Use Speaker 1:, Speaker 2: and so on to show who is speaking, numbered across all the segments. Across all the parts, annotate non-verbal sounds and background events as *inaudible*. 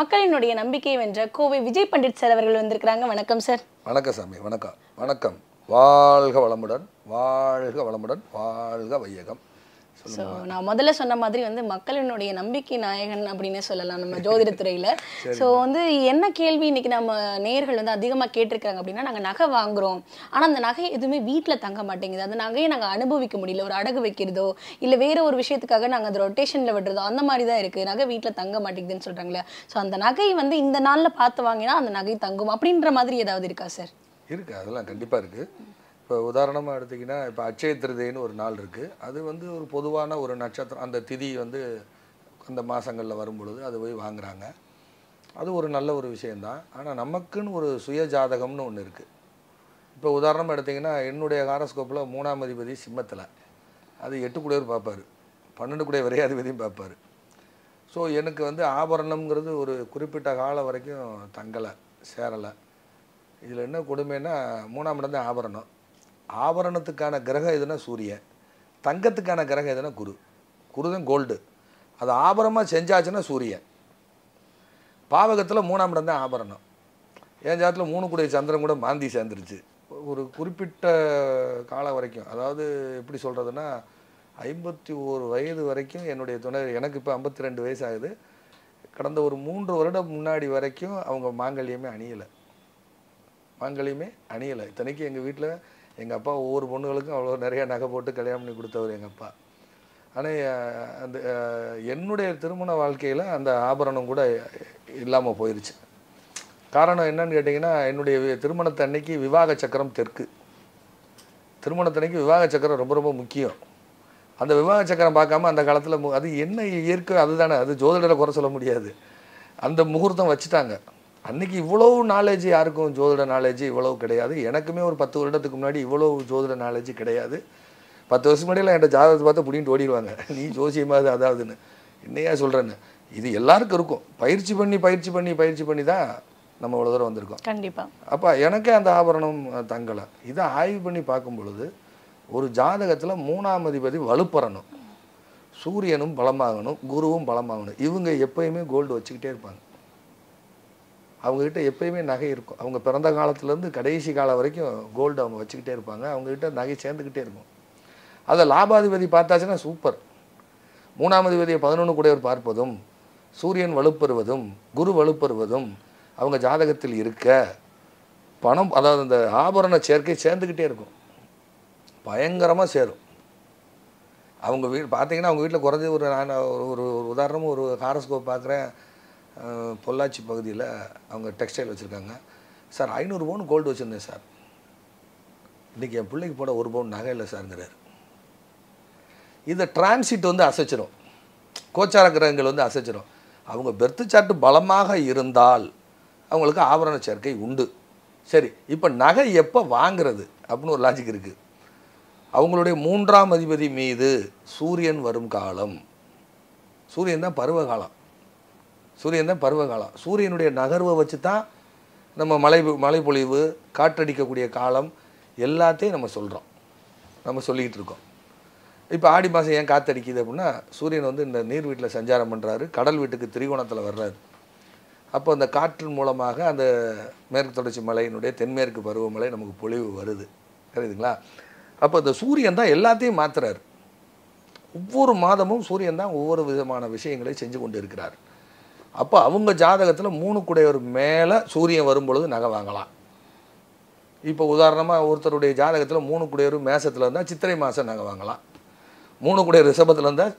Speaker 1: மக்களினுடைய நம்பிக்கை வென்ற கோவை விஜய் பண்டிட் சார் அவர்கள் வந்திருக்கிறாங்க வணக்கம் சார்
Speaker 2: வணக்கம் சாமி வணக்கம் வணக்கம் வாழ்க வளமுடன் வாழ்க வளமுடன் வாழ்க வையகம் ஸோ
Speaker 1: நான் முதல்ல சொன்ன மாதிரி வந்து மக்களினுடைய நம்பிக்கை நாயகன் அப்படின்னு சொல்லலாம் நம்ம *laughs* ஜோதிடத்துறையில் ஸோ வந்து என்ன கேள்வி இன்னைக்கு நம்ம நேர்கள் வந்து அதிகமாக கேட்டிருக்காங்க அப்படின்னா நாங்கள் நகை வாங்குறோம் ஆனால் அந்த நகை எதுவுமே வீட்டில் தங்க மாட்டேங்குது அந்த நகையை நாங்கள் அனுபவிக்க முடியல ஒரு அடகு வைக்கிறதோ இல்லை வேற ஒரு விஷயத்துக்காக நாங்கள் அந்த ரொட்டேஷனில் விடுறதோ அந்த மாதிரி தான் இருக்குது நகை வீட்டில் தங்க மாட்டேங்குதுன்னு சொல்கிறாங்களே ஸோ அந்த நகை வந்து இந்த நாளில் பார்த்து வாங்கினா அந்த நகை தங்கும் அப்படின்ற மாதிரி ஏதாவது இருக்கா சார்
Speaker 2: இருக்குது அதெல்லாம் கண்டிப்பாக இருக்குது இப்போ உதாரணமாக எடுத்திங்கன்னா இப்போ அச்சய திருதைன்னு ஒரு நாள் இருக்குது அது வந்து ஒரு பொதுவான ஒரு நட்சத்திரம் அந்த திதி வந்து அந்த மாதங்களில் வரும் பொழுது அது போய் வாங்குகிறாங்க அது ஒரு நல்ல ஒரு விஷயந்தான் ஆனால் நமக்குன்னு ஒரு சுய ஜாதகம்னு ஒன்று இருக்குது இப்போ உதாரணமாக எடுத்திங்கன்னா என்னுடைய ஹாரஸ்கோப்பில் மூணாம் அதிபதி சிம்மத்தில் அது எட்டு குடையவர் பார்ப்பார் பன்னெண்டு வரைய அதிபதியும் பார்ப்பார் ஸோ எனக்கு வந்து ஆபரணம்ங்கிறது ஒரு குறிப்பிட்ட காலம் வரைக்கும் தங்கலை சேரலை இதில் என்ன கொடுமைன்னா மூணாம் இடம் தான் ஆபரணம் ஆபரணத்துக்கான கிரகம் எதுனா சூரியன் தங்கத்துக்கான கிரகம் எதுனா குரு குரு தான் கோல்டு அது ஆபரணமாக செஞ்சாச்சுன்னா சூரியன் பாவகத்தில் மூணாம் இடம் தான் ஆபரணம் என் ஜாத்தில் மூணு கூடிய சந்திரன் கூட மாந்தி சேர்ந்துருச்சு ஒரு குறிப்பிட்ட காலம் வரைக்கும் அதாவது எப்படி சொல்கிறதுனா ஐம்பத்தி ஒரு வயது வரைக்கும் என்னுடைய துணை எனக்கு இப்போ ஐம்பத்தி ரெண்டு வயசு ஆகுது கடந்த ஒரு மூன்று வருடம் முன்னாடி வரைக்கும் அவங்க மாங்கல்யமே அணியலை மாங்கல்யமே அணியலை இத்தனைக்கு எங்கள் வீட்டில் எங்கள் அப்பா ஒவ்வொரு பொண்ணுகளுக்கும் அவ்வளோ நிறையா நகை போட்டு கல்யாணம் பண்ணி கொடுத்தவர் எங்கள் அப்பா ஆனால் அந்த என்னுடைய திருமண வாழ்க்கையில் அந்த ஆபரணம் கூட இல்லாமல் போயிடுச்சு காரணம் என்னன்னு கேட்டிங்கன்னா என்னுடைய திருமணத்தன்னைக்கு விவாக சக்கரம் தெற்கு திருமணத்தன்னைக்கு விவாக சக்கரம் ரொம்ப ரொம்ப முக்கியம் அந்த விவாக சக்கரம் பார்க்காம அந்த காலத்தில் அது என்ன இயற்கை அதுதானே அது ஜோதிடரை குறை சொல்ல முடியாது அந்த முகூர்த்தம் வச்சுட்டாங்க அன்றைக்கி இவ்வளவு நாலேஜ் யாருக்கும் ஜோதிட நாலேஜ் இவ்வளவு கிடையாது எனக்குமே ஒரு பத்து வருடத்துக்கு முன்னாடி இவ்வளோ ஜோதிட நாலேஜ் கிடையாது பத்து வருஷம் முன்னாடியெல்லாம் என்கிட்ட ஜாதகத்தை பார்த்து பிடிங்கிட்டு ஓடிடுவாங்க நீ ஜோசியமாக அதாவதுன்னு என்னையா சொல்கிறேன்னு இது எல்லாருக்கும் இருக்கும் பயிற்சி பண்ணி பயிற்சி பண்ணி பயிற்சி பண்ணி தான் நம்ம இவ்வளோ தூரம் வந்திருக்கோம் கண்டிப்பாக அப்போ எனக்கே அந்த ஆபரணம் தங்கலை இதை ஆய்வு பண்ணி பார்க்கும் பொழுது ஒரு ஜாதகத்தில் மூணாம் அதிபதி வலுப்பறணும் சூரியனும் பலமாகணும் குருவும் பலமாகணும் இவங்க எப்பயுமே கோல்டு வச்சுக்கிட்டே இருப்பாங்க அவங்கக்கிட்ட எப்போயுமே நகை இருக்கும் அவங்க பிறந்த காலத்துலேருந்து கடைசி காலம் வரைக்கும் கோல்டு அவங்க வச்சுக்கிட்டே இருப்பாங்க அவங்கக்கிட்ட நகை சேர்ந்துக்கிட்டே இருக்கும் அதை லாபாதிபதி பார்த்தாச்சுன்னா சூப்பர் மூணாம் அதிபதியை பதினொன்று கூடையவர் பார்ப்பதும் சூரியன் வலுப்பெறுவதும் குரு வலுப்பெறுவதும் அவங்க ஜாதகத்தில் இருக்க பணம் அதாவது இந்த ஆபரண சேர்க்கை சேர்ந்துக்கிட்டே இருக்கும் பயங்கரமாக சேரும் அவங்க வீடு பார்த்தீங்கன்னா அவங்க வீட்டில் குறைஞ்சி ஒரு நான் ஒரு ஒரு உதாரணமும் ஒரு ஹாரஸ்கோப் பார்க்குறேன் பொள்ளாச்சி பகுதியில் அவங்க டெக்ஸ்டைல் வச்சுருக்காங்க சார் ஐநூறு பவுன் கோல்டு வச்சுருந்தேன் சார் இன்றைக்கி என் பிள்ளைக்கு போட ஒரு பவுன் நகை இல்லை சார்ங்கிறார் இந்த டிரான்சிட் வந்து அசைச்சிடும் கோச்சார கிரகங்கள் வந்து அசைச்சிடும் அவங்க பெர்த்து சாட்டு பலமாக இருந்தால் அவங்களுக்கு ஆபரண சேர்க்கை உண்டு சரி இப்போ நகை எப்போ வாங்கிறது அப்படின்னு ஒரு லாஜிக் இருக்குது அவங்களுடைய மூன்றாம் அதிபதி மீது சூரியன் வரும் காலம் சூரியன் தான் பருவ காலம் சூரியன் தான் பருவ காலம் சூரியனுடைய நகர்வை வச்சு தான் நம்ம மலை மலை பொழிவு காற்றடிக்கக்கூடிய காலம் எல்லாத்தையும் நம்ம சொல்கிறோம் நம்ம சொல்லிக்கிட்டு இருக்கோம் இப்போ ஆடி மாதம் ஏன் காற்றடிக்குது அப்படின்னா சூரியன் வந்து இந்த நீர் வீட்டில் சஞ்சாரம் பண்ணுறாரு கடல் வீட்டுக்கு திரிகோணத்தில் வர்றாரு அப்போ அந்த காற்றின் மூலமாக அந்த மேற்கு தொடர்ச்சி மலையினுடைய தென்மேற்கு பருவமழை நமக்கு பொழிவு வருது சரிதுங்களா அப்போ இந்த சூரியன் தான் எல்லாத்தையும் மாற்றுறாரு ஒவ்வொரு மாதமும் சூரியன் தான் ஒவ்வொரு விதமான விஷயங்களை செஞ்சு கொண்டு இருக்கிறார் அப்போ அவங்க ஜாதகத்தில் மூணு குடையவர் மேலே சூரியன் வரும்பொழுது நகை வாங்கலாம் இப்போ உதாரணமாக ஒருத்தருடைய ஜாதகத்தில் மூணு குடையவர் மேசத்தில் இருந்தால் சித்திரை மாதம் நகை வாங்கலாம் மூணு குடைய ரிஷபத்தில் இருந்தால்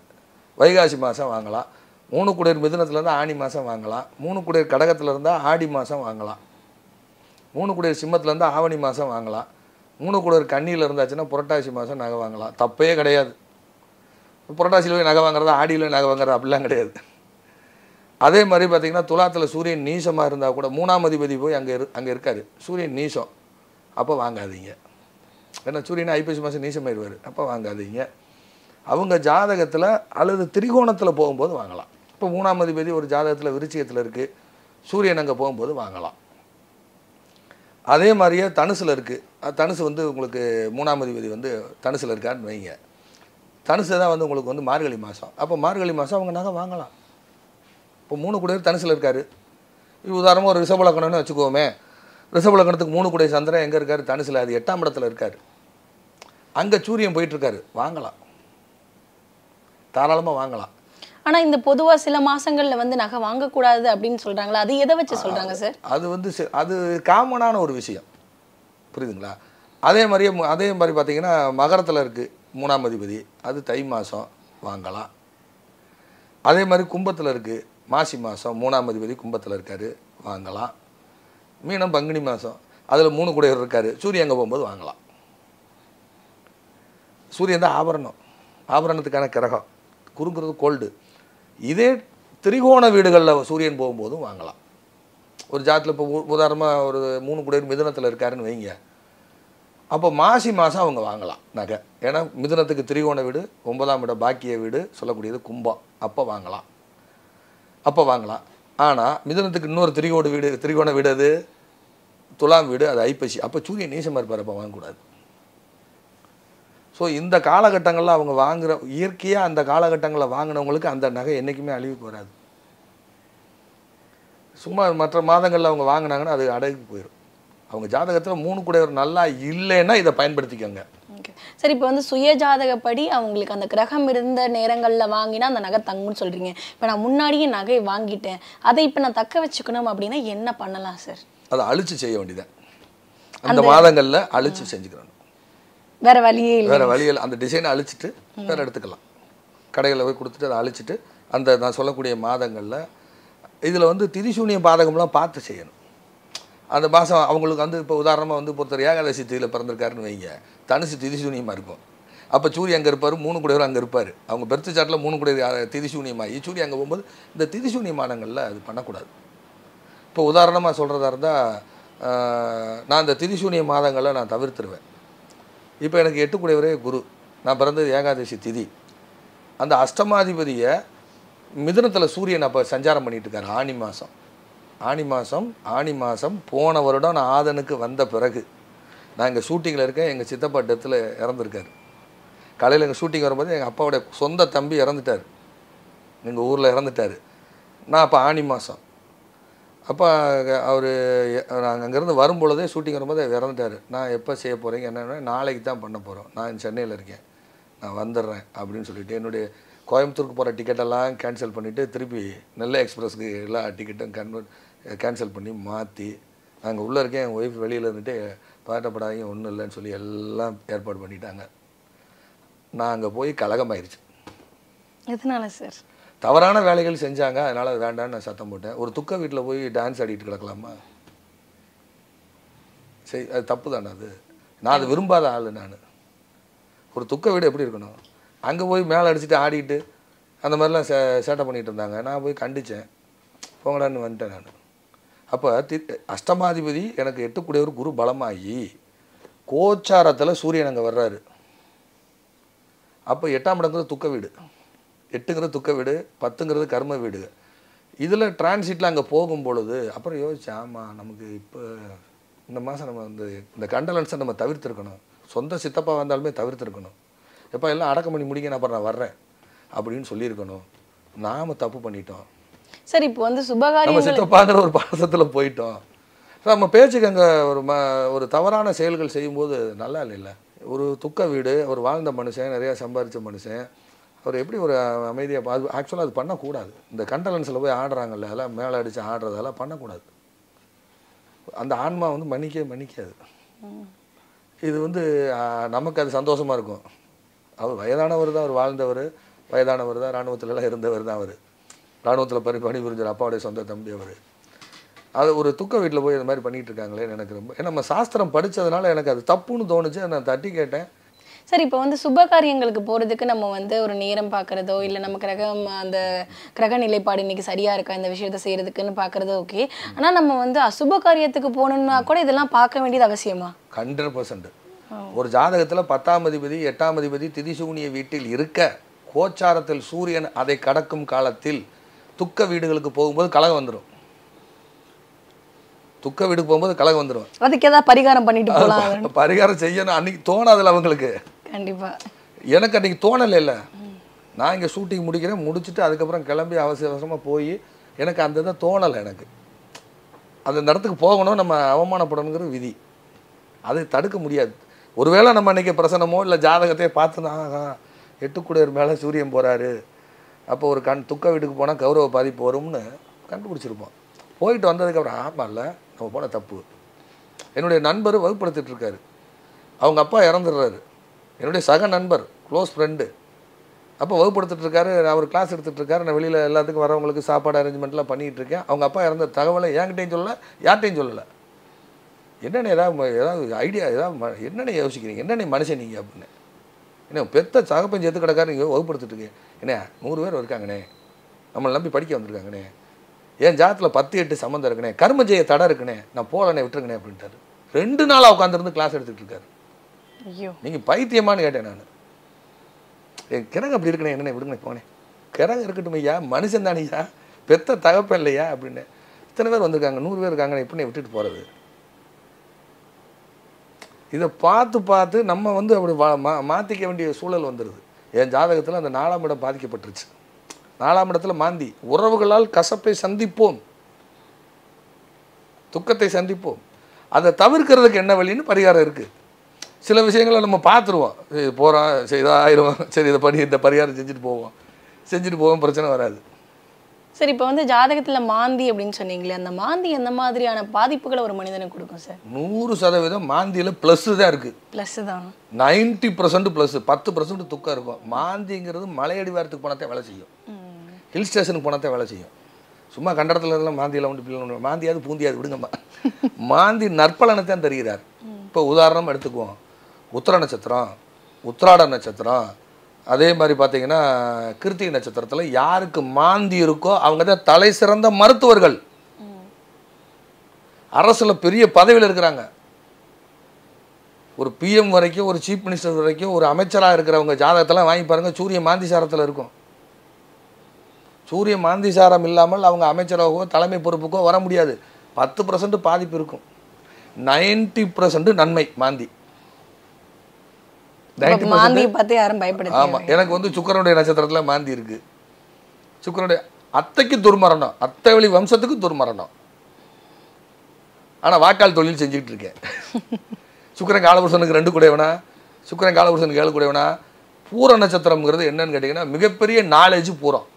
Speaker 2: வைகாசி மாதம் வாங்கலாம் மூணு குடைய மிதுனத்தில் இருந்தால் ஆணி மாதம் வாங்கலாம் மூணு குடைய கடகத்தில் இருந்தால் ஆடி மாதம் வாங்கலாம் மூணு குடைய சிம்மத்தில் இருந்தால் ஆவணி மாதம் வாங்கலாம் மூணு குடையர் கண்ணியில் இருந்தாச்சுன்னா புரட்டாசி மாதம் நகை வாங்கலாம் தப்பே கிடையாது புரட்டாசியில் போய் நகை வாங்குறதா ஆடியில் நகை வாங்குறதா அப்படிலாம் கிடையாது அதே மாதிரி பார்த்தீங்கன்னா துலாத்தில் சூரியன் நீசமாக இருந்தால் கூட மூணாம் அதிபதி போய் அங்கே இரு அங்கே இருக்கார் சூரியன் நீசம் அப்போ வாங்காதீங்க ஏன்னா சூரியன் ஐப்பசி மாதம் நீசமாயிடுவார் அப்போ வாங்காதீங்க அவங்க ஜாதகத்தில் அல்லது திரிகோணத்தில் போகும்போது வாங்கலாம் இப்போ மூணாம் அதிபதி ஒரு ஜாதகத்தில் விருச்சிகத்தில் இருக்குது சூரியன் அங்கே போகும்போது வாங்கலாம் அதே மாதிரியே தனுசில் இருக்குது தனுசு வந்து உங்களுக்கு மூணாம் அதிபதி வந்து தனுசில் இருக்கான்னு வைங்க தனுசு தான் வந்து உங்களுக்கு வந்து மார்கழி மாதம் அப்போ மார்கழி மாதம் அவங்க நகை வாங்கலாம் இப்போ மூணு குடையர் தனுசில் இருக்கார் உதாரணமாக ஒரு ரிஷபலக்கணம்னு வச்சுக்கோமே ரிஷபலக்கணத்துக்கு மூணு குடை சந்திரன் எங்கே இருக்கார் தனுசில் அது எட்டாம் இடத்துல இருக்கார் அங்கே சூரியன் போயிட்டுருக்காரு வாங்கலாம் தாராளமாக வாங்கலாம்
Speaker 1: ஆனால் இந்த பொதுவாக சில மாதங்களில் வந்து நகை வாங்கக்கூடாது அப்படின்னு சொல்கிறாங்களா அது எதை வச்சு சொல்கிறாங்க சார்
Speaker 2: அது வந்து அது காமனான ஒரு விஷயம் புரியுதுங்களா அதே மாதிரியே அதே மாதிரி பார்த்தீங்கன்னா மகரத்தில் இருக்குது மூணாம் அதிபதி அது தை மாதம் வாங்கலாம் அதே மாதிரி கும்பத்தில் இருக்குது மாசி மாதம் மூணாம் அதிபதி கும்பத்தில் இருக்கார் வாங்கலாம் மீனம் பங்குனி மாதம் அதில் மூணு குடையர் இருக்கார் சூரியன் அங்கே போகும்போது வாங்கலாம் சூரியன் தான் ஆபரணம் ஆபரணத்துக்கான கிரகம் குறுங்கிறது கோல்டு இதே திரிகோண வீடுகளில் சூரியன் போகும்போதும் வாங்கலாம் ஒரு ஜாத்தில் இப்போ உதாரணமாக ஒரு மூணு குடையர் மிதனத்தில் இருக்காருன்னு வைங்க அப்போ மாசி மாதம் அவங்க வாங்கலாம் நகை ஏன்னா மிதனத்துக்கு திரிகோண வீடு ஒன்பதாம் இடம் பாக்கிய வீடு சொல்லக்கூடியது கும்பம் அப்போ வாங்கலாம் அப்போ வாங்கலாம் ஆனால் மிதனத்துக்கு இன்னொரு திரிகோடு வீடு திரிகோண வீடு அது துலாம் வீடு அது ஐப்பசி அப்போ சூரிய நேசமாக இருப்பார் அப்போ வாங்கக்கூடாது ஸோ இந்த காலகட்டங்களில் அவங்க வாங்குகிற இயற்கையாக அந்த காலகட்டங்களில் வாங்கினவங்களுக்கு அந்த நகை என்றைக்குமே அழிவுக்கு வராது சும்மா மற்ற மாதங்களில் அவங்க வாங்கினாங்கன்னா அது அடகு போயிடும் அவங்க ஜாதகத்தில் மூணு கூட நல்லா இல்லைன்னா இதை பயன்படுத்திக்கோங்க
Speaker 1: சரி இப்போ வந்து ஜாதகப்படி அவங்களுக்கு அந்த கிரகம் இருந்த நேரங்களில் வாங்கினா அந்த நகை தங்கும்னு சொல்கிறீங்க இப்போ நான் முன்னாடியே நகை வாங்கிட்டேன் அதை இப்போ நான் தக்க வச்சுக்கணும் அப்படின்னா என்ன பண்ணலாம் சார்
Speaker 2: அதை அழிச்சு செய்ய வேண்டியதான் அந்த மாதங்களில் அழிச்சு செஞ்சுக்கிறோம்
Speaker 1: வேற வழியே இல்லை வேற வழியில்
Speaker 2: அந்த டிசைனை அழிச்சிட்டு வேற எடுத்துக்கலாம் கடைகளில் போய் கொடுத்துட்டு அதை அழிச்சிட்டு அந்த நான் சொல்லக்கூடிய மாதங்களில் இதில் வந்து திரிசூனிய பாதகம்லாம் பார்த்து செய்யணும் அந்த மாதம் அவங்களுக்கு வந்து இப்போ உதாரணமாக வந்து ஒருத்தர் ஏகாதசி தீதியில் பிறந்திருக்காருன்னு வைங்க தனுசு திதி சூனியமாக இருக்கும் அப்போ சூரிய அங்கே இருப்பார் மூணு குடையவர் அங்கே இருப்பார் அவங்க பெருத்து சாட்டில் மூணு குடையர் திதி சூன்யமாகி சூரிய அங்கே போகும்போது இந்த திதி சூன்யமானங்களில் அது பண்ணக்கூடாது இப்போ உதாரணமாக சொல்கிறதா இருந்தால் நான் இந்த திதி சூனிய மாதங்களை நான் தவிர்த்துருவேன் இப்போ எனக்கு எட்டு குடையவரே குரு நான் பிறந்தது ஏகாதசி திதி அந்த அஷ்டமாதிபதியை மிதனத்தில் சூரியன் அப்போ சஞ்சாரம் பண்ணிகிட்டு இருக்கார் ஆணி மாதம் ஆணி மாதம் ஆணி மாதம் போன வருடம் நான் ஆதனுக்கு வந்த பிறகு நான் இங்கே ஷூட்டிங்கில் இருக்கேன் எங்கள் சித்தப்பா டெத்தில் இறந்துருக்கார் காலையில் எங்கள் ஷூட்டிங் வரும்போது எங்கள் அப்பாவுடைய சொந்த தம்பி இறந்துட்டார் எங்கள் ஊரில் இறந்துட்டார் நான் அப்போ ஆணி மாதம் அப்போ அவர் நாங்கள் அங்கேருந்து வரும்பொழுதே ஷூட்டிங் வரும்போது இறந்துட்டார் நான் எப்போ செய்ய போகிறீங்க என்னென்ன நாளைக்கு தான் பண்ண போகிறோம் நான் சென்னையில் இருக்கேன் நான் வந்துடுறேன் அப்படின்னு சொல்லிவிட்டு என்னுடைய கோயம்புத்தூருக்கு போகிற டிக்கெட்டெல்லாம் கேன்சல் பண்ணிவிட்டு திருப்பி நெல்லை எக்ஸ்பிரஸ்க்கு எல்லா டிக்கெட்டும் கன்வெர்ட் கேன்சல் பண்ணி மாற்றி அங்கே உள்ளே இருக்கேன் என் ஒய்ஃப் வெளியில் இருந்துட்டு பாட்டப்படாதீங்க ஒன்றும் இல்லைன்னு சொல்லி எல்லாம் ஏற்பாடு பண்ணிட்டாங்க நான் அங்கே போய் கலகமாயிருச்சு
Speaker 1: எதனால சார்
Speaker 2: தவறான வேலைகள் செஞ்சாங்க அதனால் அது வேண்டான்னு நான் சத்தம் போட்டேன் ஒரு துக்க வீட்டில் போய் டான்ஸ் ஆடிட்டு கிடக்கலாமா சரி அது தப்பு தானே அது நான் அது விரும்பாத ஆள் நான் ஒரு துக்க வீடு எப்படி இருக்கணும் அங்கே போய் மேலே அடிச்சுட்டு ஆடிட்டு அந்த மாதிரிலாம் சே சேட்டை பண்ணிகிட்டு இருந்தாங்க நான் போய் கண்டித்தேன் போங்கடான்னு வந்துட்டேன் நான் அப்போ தி அஷ்டமாதிபதி எனக்கு ஒரு குரு பலமாகி கோச்சாரத்தில் சூரியன் அங்கே வர்றாரு அப்போ எட்டாம் இடங்கிறது துக்க வீடு எட்டுங்கிறது துக்க வீடு பத்துங்கிறது கர்ம வீடு இதில் டிரான்சிட்டில் அங்கே போகும் பொழுது அப்புறம் யோசிச்சேன் ஆமாம் நமக்கு இப்போ இந்த மாதம் நம்ம வந்து இந்த கண்டலன்ஸை நம்ம தவிர்த்துருக்கணும் சொந்த சித்தப்பா வந்தாலுமே தவிர்த்துருக்கணும் எப்போ எல்லாம் அடக்கம் பண்ணி முடிக்க நான் அப்புறம் நான் வர்றேன் அப்படின்னு சொல்லியிருக்கணும் நாம் தப்பு பண்ணிட்டோம்
Speaker 1: சார் இப்போ வந்து சுபகாரி நம்ம சித்தப்பாங்கிற
Speaker 2: ஒரு பாசத்தில் போயிட்டோம் நம்ம பேச்சுக்கு அங்கே ஒரு ம ஒரு தவறான செயல்கள் செய்யும்போது நல்லா இல்லைல்ல ஒரு துக்க வீடு ஒரு வாழ்ந்த மனுஷன் நிறையா சம்பாரித்த மனுஷன் அவர் எப்படி ஒரு அமைதியாக அது ஆக்சுவலாக அது பண்ணக்கூடாது இந்த கண்டலன்ஸில் போய் ஆடுறாங்கல்ல அதெல்லாம் மேலே அடித்து ஆடுறதெல்லாம் பண்ணக்கூடாது அந்த ஆன்மா வந்து மன்னிக்கவே மன்னிக்காது இது வந்து நமக்கு அது சந்தோஷமாக இருக்கும் அவர் வயதானவர் தான் அவர் வாழ்ந்தவர் வயதானவர் தான் இராணுவத்திலலாம் இருந்தவர் தான் அவர் இராணுவத்தில் பணி புரிஞ்சார் அப்பாவுடைய சொந்த தம்பி அவர் அது ஒரு துக்க வீட்டில் போய் இந்த மாதிரி பண்ணிகிட்டு இருக்காங்களே எனக்கு ரொம்ப ஏன்னா நம்ம சாஸ்திரம் படித்ததுனால எனக்கு அது தப்புன்னு தோணுச்சு நான் தட்டி கேட்டேன்
Speaker 1: சார் இப்போ வந்து சுப காரியங்களுக்கு போகிறதுக்கு நம்ம வந்து ஒரு நேரம் பார்க்குறதோ இல்லை நம்ம கிரகம் அந்த கிரக நிலைப்பாடு இன்றைக்கி சரியாக இருக்கா இந்த விஷயத்த செய்கிறதுக்குன்னு பார்க்குறதோ ஓகே ஆனால் நம்ம வந்து அசுப காரியத்துக்கு போகணுன்னா கூட இதெல்லாம் பார்க்க வேண்டியது அவசியமா
Speaker 2: ஹண்ட்ரட் பர்சன்ட் ஒரு ஜாதகத்தில் பத்தாம் அதிபதி எட்டாம் அதிபதி திதிசூனிய வீட்டில் இருக்க கோச்சாரத்தில் சூரியன் அதை கடக்கும் காலத்தில் துக்க வீடுகளுக்கு போகும்போது கழகம் வந்துடும் துக்க வீடுக்கு போகும்போது கழகம் வந்துடும்
Speaker 1: அதுக்கு ஏதாவது பரிகாரம் பண்ணிட்டு போகலாம்
Speaker 2: பரிகாரம் செய்யணும் அன்னைக்கு தோணாதில்ல அவங்களுக்கு கண்டிப்பாக எனக்கு அன்னைக்கு தோணலை இல்லை நான் இங்கே ஷூட்டிங் முடிக்கிறேன் முடிச்சுட்டு அதுக்கப்புறம் கிளம்பி அவசிய அவசரமாக போய் எனக்கு அந்த இதை தோணலை எனக்கு அந்த இடத்துக்கு போகணும் நம்ம அவமானப்படணுங்கிற விதி அது தடுக்க முடியாது ஒருவேளை நம்ம அன்றைக்கி பிரசனமோ இல்லை ஜாதகத்தையே பார்த்துனா ஆஹா எட்டுக்குடியர் மேலே சூரியன் போகிறாரு அப்போ ஒரு கண் துக்க வீட்டுக்கு போனால் கௌரவ பாதிப்பு வரும்னு கண்டுபிடிச்சிருப்போம் போயிட்டு வந்ததுக்கப்புறம் ஆமாம் இல்லை நம்ம போன தப்பு என்னுடைய நண்பர் வகுப்படுத்திட்டு இருக்காரு அவங்க அப்பா இறந்துடுறாரு என்னுடைய சக நண்பர் க்ளோஸ் ஃப்ரெண்டு அப்போ வகுப்படுத்திட்டுருக்காரு அவர் கிளாஸ் எடுத்துகிட்டு இருக்காரு நான் வெளியில் எல்லாத்துக்கும் வரவங்களுக்கு சாப்பாடு அரேஞ்ச்மெண்ட்லாம் பண்ணிகிட்ருக்கேன் இருக்கேன் அவங்க அப்பா இறந்த தகவலை என்கிட்டையும் சொல்லலை யார்கிட்டையும் சொல்லலை என்னென்ன ஏதாவது ஏதாவது ஐடியா ஏதாவது என்னென்ன யோசிக்கிறீங்க என்னென்ன மனுஷன் நீங்கள் அப்படின்னு என்ன பெத்த சாகப்பன் சேர்த்து கிடக்காரு நீங்கள் இருக்கேன் என்ன நூறு பேர் இருக்காங்கண்ணே நம்மளை நம்பி படிக்க வந்திருக்காங்கண்ணே என் ஜாத்தில் பத்து எட்டு சம்மந்தம் இருக்குண்ணே கர்ம ஜெய தடை இருக்குண்ணே நான் போகலண்ணே விட்டுருக்கணே அப்படின்ட்டாரு ரெண்டு நாளாக உட்காந்துருந்து கிளாஸ் எடுத்துகிட்டு இருக்காரு நீங்கள் பைத்தியமானு கேட்டேன் நான் என் கிரகம் அப்படி இருக்கணே என்னண்ணே விடுங்கண்ணே போனேன் கிரகம் இருக்கட்டும் ஐயா மனுஷன் தானே ஐயா பெத்த தகப்பன் இல்லையா அப்படின்னு இத்தனை பேர் வந்திருக்காங்க நூறு பேர் இருக்காங்கண்ணே எப்படின்னே விட்டுட்டு போகிறது இதை பார்த்து பார்த்து நம்ம வந்து அப்படி மா மாற்றிக்க வேண்டிய சூழல் வந்துடுது என் ஜாதகத்தில் அந்த நாலாம் இடம் பாதிக்கப்பட்டுருச்சு நாலாம் இடத்துல மாந்தி உறவுகளால் கசப்பை சந்திப்போம் துக்கத்தை சந்திப்போம் அதை தவிர்க்கிறதுக்கு என்ன வழின்னு பரிகாரம் இருக்குது சில விஷயங்களை நம்ம பார்த்துருவோம் போகிறோம் சரி இதாக ஆயிடுவோம் சரி இதை படி இந்த பரிகாரம் செஞ்சுட்டு போவோம் செஞ்சுட்டு போவோம் பிரச்சனை வராது
Speaker 1: சார் இப்போ வந்து ஜாதகத்தில் மாந்தி அப்படின்னு சொன்னீங்களே அந்த மாந்தி எந்த மாதிரியான பாதிப்புகளை ஒரு மனிதனுக்கு கொடுக்கும் சார்
Speaker 2: நூறு சதவீதம் மாந்தியில் பிளஸ் தான் இருக்குது பிளஸ் தான் நைன்டி பர்சன்ட் பிளஸ் பத்து பர்சன்ட் துக்கம் இருக்கும் மாந்திங்கிறது மலையடி வாரத்துக்கு போனத்தை வேலை செய்யும் ஹில் ஸ்டேஷனுக்கு போனத்தை வேலை செய்யும் சும்மா கண்டடத்தில் இருந்தாலும் மாந்தியெல்லாம் ஒன்று பிள்ளை மாந்தியாவது பூந்தியாவது விடுங்கம்மா *laughs* மாந்தி நற்பலனத்தான் தெரிகிறார் இப்போ உதாரணம் எடுத்துக்குவோம் உத்திர நட்சத்திரம் உத்திராட நட்சத்திரம் அதே மாதிரி பார்த்தீங்கன்னா கிருத்திகை நட்சத்திரத்தில் யாருக்கு மாந்தி இருக்கோ அவங்க தான் தலை சிறந்த மருத்துவர்கள் அரசில் பெரிய பதவியில் இருக்கிறாங்க ஒரு பிஎம் வரைக்கும் ஒரு சீஃப் மினிஸ்டர் வரைக்கும் ஒரு அமைச்சராக இருக்கிறவங்க ஜாதகத்தெல்லாம் வாங்கி பாருங்கள் சூரிய மாந்தி சாரத்தில் இருக்கும் சூரிய மாந்தி சாரம் இல்லாமல் அவங்க அமைச்சராகவோ தலைமை பொறுப்புக்கோ வர முடியாது பத்து பர்சன்ட் பாதிப்பு இருக்கும் நைன்ட்டி பர்சன்ட் நன்மை மாந்தி எனக்கு வந்து சுக்கரனுடைய நட்சத்திரத்தில் மாந்தி இருக்கு சுக்கரனுடைய அத்தைக்கு துர்மரணம் அத்தை வழி வம்சத்துக்கு துர்மரணம் ஆனால் வாக்கால் தொழில் செஞ்சுக்கிட்டு இருக்கேன் சுக்கரன் காலபுருஷனுக்கு ரெண்டு கூடையவனா சுக்கரன் காலபுருஷனுக்கு ஏழு கூடையவனா பூர நட்சத்திரம்ங்கிறது என்னன்னு கேட்டிங்கன்னா மிகப்பெரிய நாலேஜ் பூரம்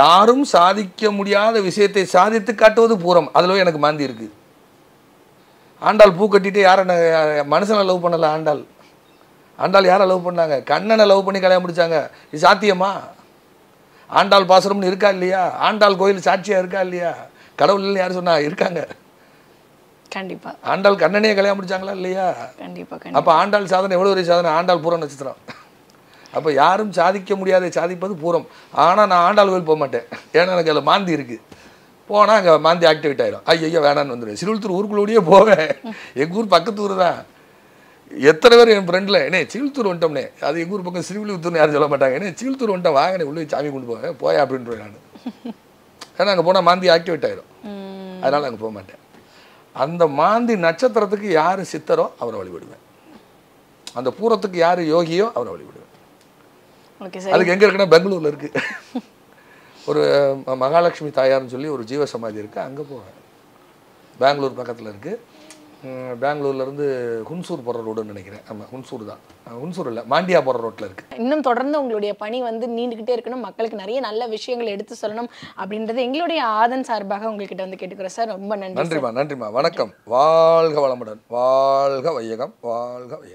Speaker 2: யாரும் சாதிக்க முடியாத விஷயத்தை சாதித்து காட்டுவது பூரம் அதில் எனக்கு மாந்தி இருக்குது ஆண்டாள் பூ கட்டிட்டு யாரை மனுஷனை லவ் பண்ணலை ஆண்டாள் ஆண்டாள் யாரை லவ் பண்ணாங்க கண்ணனை லவ் பண்ணி கல்யாணம் முடித்தாங்க இது சாத்தியமா ஆண்டாள் பாசுரம்னு இருக்கா இல்லையா ஆண்டாள் கோயில் சாட்சியாக இருக்கா இல்லையா கடவுள்னு யார் சொன்னா இருக்காங்க கண்டிப்பா ஆண்டாள் கண்ணனே கல்யாணம் முடிச்சாங்களா இல்லையா கண்டிப்பா அப்போ ஆண்டாள் சாதனை எவ்வளோ பெரிய சாதனை ஆண்டாள் பூரம் நட்சத்திரம் அப்போ யாரும் சாதிக்க முடியாத சாதிப்பது பூரம் ஆனால் நான் ஆண்டாள் கோயில் போக மாட்டேன் ஏன்னா எனக்கு அதில் மாந்தி இருக்கு போனால் அங்கே மாந்தி ஆக்டிவேட் ஆயிடும் ஐயோ வேணான்னு வந்துடுவேன் சிறுவத்தூர் ஊருக்குள்ளோடையே போவேன் எங்கள் ஊர் பக்கத்து ஊர் தான் எத்தனை பேர் என் ஃப்ரெண்டில் என்ன சிவில்த்தூர் வந்துட்டோம்னே அது எங்கள் ஊர் பக்கம் சிவிலித்தூர்னு யாரும் சொல்ல மாட்டாங்க என்ன சிவில்த்தூர் வந்துட்டா வாங்கினே உள்ளே சாமி கொண்டு போக போய் அப்படின்ற நான் *laughs* ஏன்னா அங்கே போனால் மாந்தி ஆக்டிவேட் ஆகிடும் அதனால் அங்கே போக மாட்டேன் அந்த மாந்தி நட்சத்திரத்துக்கு யார் சித்தரோ அவரை வழிபடுவேன் அந்த பூரத்துக்கு யார் யோகியோ அவரை வழிபடுவேன் அதுக்கு எங்கே இருக்குன்னா பெங்களூரில் இருக்குது *laughs* ஒரு மகாலட்சுமி தாயார்னு சொல்லி ஒரு ஜீவ சமாதி இருக்குது அங்கே போவேன் பெங்களூர் பக்கத்தில் இருக்குது பெங்களூர்லேருந்து ஹுன்சூர் போகிற ரோடுன்னு நினைக்கிறேன் ஆமாம் ஹுன்சூர் தான் ஹுன்சூர் இல்லை மாண்டியா போகிற ரோட்டில் இருக்குது
Speaker 1: இன்னும் தொடர்ந்து உங்களுடைய பணி வந்து நீண்டுக்கிட்டே இருக்கணும் மக்களுக்கு நிறைய நல்ல விஷயங்கள் எடுத்து சொல்லணும் அப்படின்றது எங்களுடைய ஆதன் சார்பாக உங்ககிட்ட வந்து கேட்டுக்கிறோம் சார் ரொம்ப நன்றி நன்றிமா
Speaker 2: நன்றிமா வணக்கம் வாழ்க வளமுடன் வாழ்க வையகம் வாழ்க வையகம்